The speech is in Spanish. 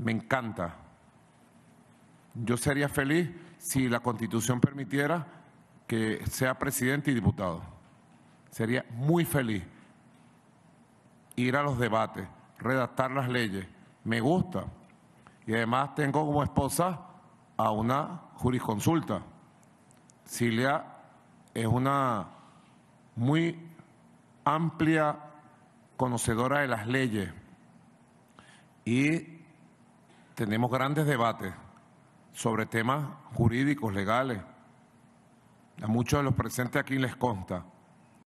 me encanta. Yo sería feliz si la constitución permitiera que sea presidente y diputado. Sería muy feliz ir a los debates, redactar las leyes. Me gusta. Y además tengo como esposa a una jurisconsulta. Cilia es una muy amplia conocedora de las leyes y tenemos grandes debates sobre temas jurídicos, legales. A muchos de los presentes aquí les consta